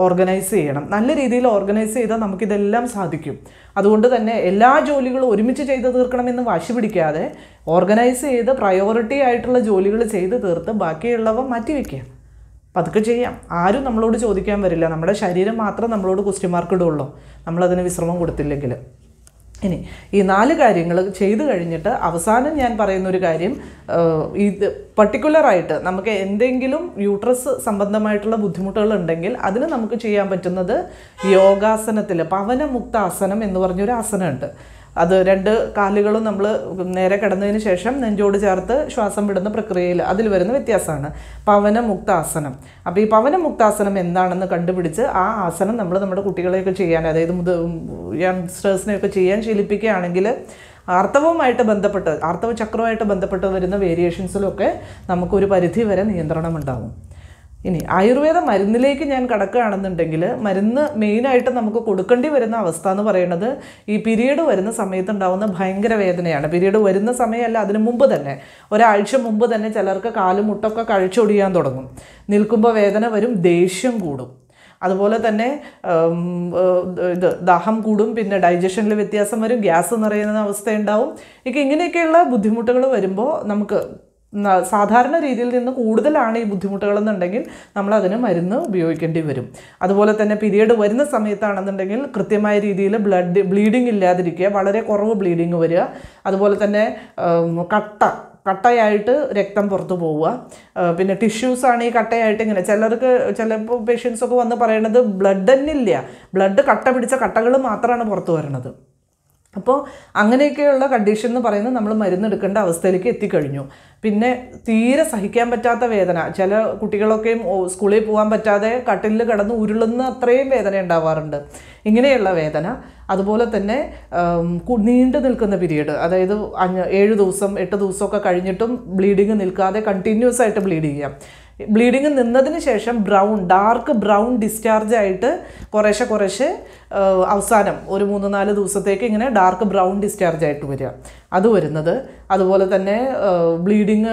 ഓർഗനൈസ് ചെയ്യണം നല്ല രീതിയിൽ ഓർഗനൈസ് ചെയ്താൽ നമുക്കിതെല്ലാം സാധിക്കും അതുകൊണ്ട് തന്നെ എല്ലാ ജോലികളും ഒരുമിച്ച് ചെയ്ത് തീർക്കണമെന്ന് വാശി പിടിക്കാതെ ഓർഗനൈസ് ചെയ്ത് പ്രയോറിറ്റി ആയിട്ടുള്ള ജോലികൾ ചെയ്ത് തീർത്ത് ബാക്കിയുള്ളവ മാറ്റിവെക്കുക പതുക്കെ ചെയ്യാം ആരും നമ്മളോട് ചോദിക്കാൻ വരില്ല നമ്മുടെ ശരീരം മാത്രം നമ്മളോട് ക്വസ്റ്റ്യൻ മാർക്ക് ഇടുള്ളൂ നമ്മളതിന് വിശ്രമം കൊടുത്തില്ലെങ്കിൽ ഇനി ഈ നാല് കാര്യങ്ങൾ ചെയ്തു കഴിഞ്ഞിട്ട് അവസാനം ഞാൻ പറയുന്ന ഒരു കാര്യം ഇത് പർട്ടിക്കുലറായിട്ട് നമുക്ക് എന്തെങ്കിലും യൂട്രസ് സംബന്ധമായിട്ടുള്ള ബുദ്ധിമുട്ടുകൾ ഉണ്ടെങ്കിൽ അതിന് നമുക്ക് ചെയ്യാൻ പറ്റുന്നത് യോഗാസനത്തിൽ പവനമുക്താസനം എന്ന് പറഞ്ഞൊരു ആസനമുണ്ട് അത് രണ്ട് കാലുകളും നമ്മൾ നേരെ കിടന്നതിന് ശേഷം നെഞ്ചോട് ചേർത്ത് ശ്വാസം വിടുന്ന പ്രക്രിയയിൽ അതിൽ വരുന്ന വ്യത്യാസമാണ് പവന മുക്താസനം അപ്പോൾ ഈ പവന മുക്താസനം എന്താണെന്ന് കണ്ടുപിടിച്ച് ആ ആസനം നമ്മൾ നമ്മുടെ കുട്ടികളെയൊക്കെ ചെയ്യാൻ അതായത് മുത യങ്സ്റ്റേഴ്സിനെയൊക്കെ ചെയ്യാൻ ശീലിപ്പിക്കുകയാണെങ്കിൽ ആർത്തവവുമായിട്ട് ബന്ധപ്പെട്ട് ആർത്തവ ചക്രവുമായിട്ട് ബന്ധപ്പെട്ട് വരുന്ന വേരിയേഷൻസിലൊക്കെ നമുക്കൊരു പരിധി വരെ നിയന്ത്രണം ഉണ്ടാകും ഇനി ആയുർവേദ മരുന്നിലേക്ക് ഞാൻ കടക്കുകയാണെന്നുണ്ടെങ്കിൽ മരുന്ന് മെയിനായിട്ട് നമുക്ക് കൊടുക്കേണ്ടി വരുന്ന അവസ്ഥ എന്ന് പറയുന്നത് ഈ പിരീഡ് വരുന്ന സമയത്തുണ്ടാവുന്ന ഭയങ്കര വേദനയാണ് പിരീഡ് വരുന്ന സമയമല്ല അതിന് മുമ്പ് തന്നെ ഒരാഴ്ച മുമ്പ് തന്നെ ചിലർക്ക് കാലുമുട്ടൊക്കെ കഴിച്ചൊടിയാൻ തുടങ്ങും നിൽക്കുമ്പോൾ വേദന വരും ദേഷ്യം കൂടും അതുപോലെ തന്നെ ഇത് ദാഹം കൂടും പിന്നെ ഡൈജഷനിൽ വ്യത്യാസം വരും ഗ്യാസ് നിറയുന്ന അവസ്ഥയുണ്ടാവും ഉണ്ടാവും ഇങ്ങനെയൊക്കെയുള്ള ബുദ്ധിമുട്ടുകൾ വരുമ്പോൾ നമുക്ക് സാധാരണ രീതിയിൽ നിന്ന് കൂടുതലാണ് ഈ ബുദ്ധിമുട്ടുകളെന്നുണ്ടെങ്കിൽ നമ്മൾ അതിന് മരുന്ന് ഉപയോഗിക്കേണ്ടി വരും അതുപോലെ തന്നെ പിരീഡ് വരുന്ന സമയത്താണെന്നുണ്ടെങ്കിൽ കൃത്യമായ രീതിയിൽ ബ്ലഡ് ബ്ലീഡിംഗ് ഇല്ലാതിരിക്കുക വളരെ കുറവ് ബ്ലീഡിങ് വരിക അതുപോലെ തന്നെ കട്ട കട്ടയായിട്ട് രക്തം പുറത്തു പോവുക പിന്നെ ടിഷ്യൂസാണ് ഈ കട്ടയായിട്ട് ഇങ്ങനെ ചിലർക്ക് ചിലപ്പോൾ പേഷ്യൻസൊക്കെ വന്ന് പറയണത് ബ്ലഡ് തന്നെ ഇല്ല ബ്ലഡ് കട്ട പിടിച്ച കട്ടകൾ മാത്രമാണ് പുറത്തു വരണത് അപ്പോൾ അങ്ങനെയൊക്കെയുള്ള കണ്ടീഷൻ എന്ന് പറയുന്നത് നമ്മൾ മരുന്നെടുക്കേണ്ട അവസ്ഥയിലേക്ക് എത്തിക്കഴിഞ്ഞു പിന്നെ തീരെ സഹിക്കാൻ പറ്റാത്ത വേദന ചില കുട്ടികളൊക്കെയും സ്കൂളിൽ പോകാൻ പറ്റാതെ കട്ടിലിൽ കിടന്ന് ഉരുളുന്ന അത്രയും വേദന ഉണ്ടാവാറുണ്ട് ഇങ്ങനെയുള്ള വേദന അതുപോലെ തന്നെ നീണ്ടു നിൽക്കുന്ന പീരീഡ് അതായത് അഞ്ച് ഏഴ് ദിവസം എട്ട് ദിവസമൊക്കെ കഴിഞ്ഞിട്ടും ബ്ലീഡിങ് നിൽക്കാതെ കണ്ടിന്യൂസ് ആയിട്ട് ബ്ലീഡ് ചെയ്യാം ബ്ലീഡിങ് നിന്നതിന് ശേഷം ബ്രൗൺ ഡാർക്ക് ബ്രൗൺ ഡിസ്ചാർജ് ആയിട്ട് കുറേശ്ശെ കുറേശ്ശെ അവസാനം ഒരു മൂന്ന് നാല് ദിവസത്തേക്ക് ഇങ്ങനെ ഡാർക്ക് ബ്രൗൺ ഡിസ്ചാർജ് ആയിട്ട് വരിക അത് വരുന്നത് അതുപോലെ തന്നെ ബ്ലീഡിങ്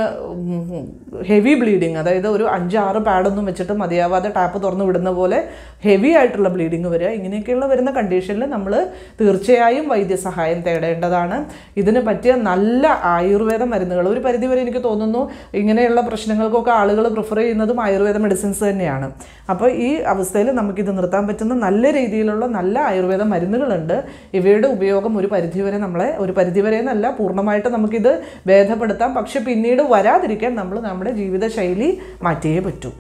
ഹെവി ബ്ലീഡിങ് അതായത് ഒരു അഞ്ചാറ് പാഡൊന്നും വെച്ചിട്ട് മതിയാവാതെ ടാപ്പ് തുറന്നു വിടുന്ന പോലെ ഹെവി ആയിട്ടുള്ള ബ്ലീഡിങ് വരിക ഇങ്ങനെയൊക്കെയുള്ള വരുന്ന കണ്ടീഷനിൽ നമ്മൾ തീർച്ചയായും വൈദ്യസഹായം തേടേണ്ടതാണ് ഇതിന് പറ്റിയ നല്ല ആയുർവേദ മരുന്നുകൾ ഒരു പരിധിവരെ എനിക്ക് തോന്നുന്നു ഇങ്ങനെയുള്ള പ്രശ്നങ്ങൾക്കൊക്കെ ആളുകൾ പ്രിഫർ ചെയ്യുന്നതും ആയുർവേദ മെഡിസിൻസ് തന്നെയാണ് അപ്പോൾ ഈ അവസ്ഥയിൽ നമുക്കിത് നിർത്താൻ പറ്റുന്ന നല്ല രീതിയിലുള്ള നല്ല ആയുർവേദ മരുന്നുകളുണ്ട് ഇവയുടെ ഉപയോഗം ഒരു പരിധിവരെ നമ്മളെ ഒരു പരിധിവരെ എന്നല്ല പൂർണ്ണമായിട്ട് നമുക്കിത് ഭേദപ്പെടുത്താം പക്ഷെ പിന്നീട് വരാതിരിക്കാൻ നമ്മൾ നമ്മുടെ ജീവിതശൈലി മാറ്റിയേ പറ്റൂ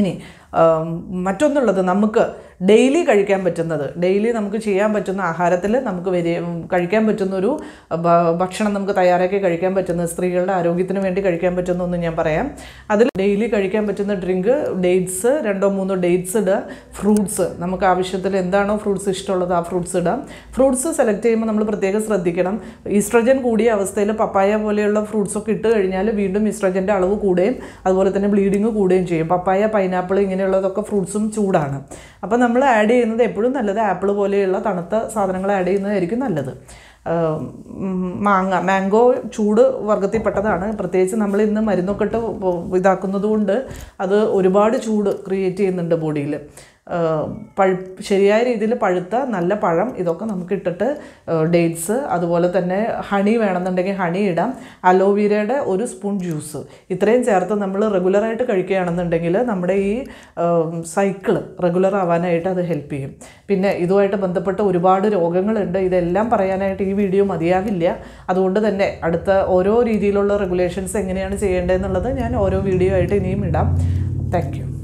ഇനി മറ്റൊന്നുള്ളത് നമുക്ക് ഡെയിലി കഴിക്കാൻ പറ്റുന്നത് ഡെയിലി നമുക്ക് ചെയ്യാൻ പറ്റുന്ന ആഹാരത്തിൽ നമുക്ക് കഴിക്കാൻ പറ്റുന്ന ഒരു ഭക്ഷണം നമുക്ക് തയ്യാറാക്കി കഴിക്കാൻ പറ്റുന്ന സ്ത്രീകളുടെ ആരോഗ്യത്തിന് വേണ്ടി കഴിക്കാൻ പറ്റുന്ന ഒന്ന് ഞാൻ പറയാം അതിൽ ഡെയിലി കഴിക്കാൻ പറ്റുന്ന ഡ്രിങ്ക് ഡേറ്റ്സ് രണ്ടോ മൂന്നോ ഡേറ്റ്സ് ഇടുക ഫ്രൂട്ട്സ് നമുക്ക് ആവശ്യത്തിൽ എന്താണോ ഫ്രൂട്ട്സ് ഇഷ്ടമുള്ളത് ആ ഫ്രൂട്ട്സ് ഇടാം ഫ്രൂട്ട്സ് സെലക്ട് ചെയ്യുമ്പോൾ നമ്മൾ പ്രത്യേകം ശ്രദ്ധിക്കണം ഈസ്ട്രജൻ കൂടിയ അവസ്ഥയിൽ പപ്പായ പോലെയുള്ള ഫ്രൂട്ട്സൊക്കെ ഇട്ട് കഴിഞ്ഞാൽ വീണ്ടും ഈസ്ട്രജൻ്റെ അളവ് കൂടുകയും അതുപോലെ തന്നെ ബ്ലീഡിങ് കൂടുകയും ചെയ്യും പപ്പായ പൈനാപ്പിൾ ഇങ്ങനെയുള്ളതൊക്കെ ഫ്രൂട്ട്സും ചൂടാണ് അപ്പം നമ്മൾ ആഡ് ചെയ്യുന്നത് എപ്പോഴും നല്ലത് ആപ്പിൾ പോലെയുള്ള തണുത്ത സാധനങ്ങൾ ആഡ് ചെയ്യുന്നതായിരിക്കും നല്ലത് മാങ്ങ മാംഗോ ചൂട് വർഗത്തിൽപ്പെട്ടതാണ് പ്രത്യേകിച്ച് നമ്മൾ ഇന്ന് മരുന്നൊക്കെ ഇട്ട് ഇതാക്കുന്നത് കൊണ്ട് അത് ഒരുപാട് ചൂട് ക്രിയേറ്റ് ചെയ്യുന്നുണ്ട് ബോഡിയിൽ പഴുപ്പ് ശരിയായ രീതിയിൽ പഴുത്ത നല്ല പഴം ഇതൊക്കെ നമുക്ക് ഇട്ടിട്ട് ഡേറ്റ്സ് അതുപോലെ തന്നെ ഹണി വേണമെന്നുണ്ടെങ്കിൽ ഹണി ഇടാം അലോവീരയുടെ ഒരു സ്പൂൺ ജ്യൂസ് ഇത്രയും ചേർത്ത് നമ്മൾ റെഗുലറായിട്ട് കഴിക്കുകയാണെന്നുണ്ടെങ്കിൽ നമ്മുടെ ഈ സൈക്കിൾ റെഗുലർ ആവാനായിട്ട് അത് ഹെൽപ്പ് ചെയ്യും പിന്നെ ഇതുമായിട്ട് ബന്ധപ്പെട്ട ഒരുപാട് രോഗങ്ങളുണ്ട് ഇതെല്ലാം പറയാനായിട്ട് ഈ വീഡിയോ മതിയാവില്ല അതുകൊണ്ട് തന്നെ അടുത്ത ഓരോ രീതിയിലുള്ള റെഗുലേഷൻസ് എങ്ങനെയാണ് ചെയ്യേണ്ടതെന്നുള്ളത് ഞാൻ ഓരോ വീഡിയോ ആയിട്ട് ഇനിയും ഇടാം താങ്ക്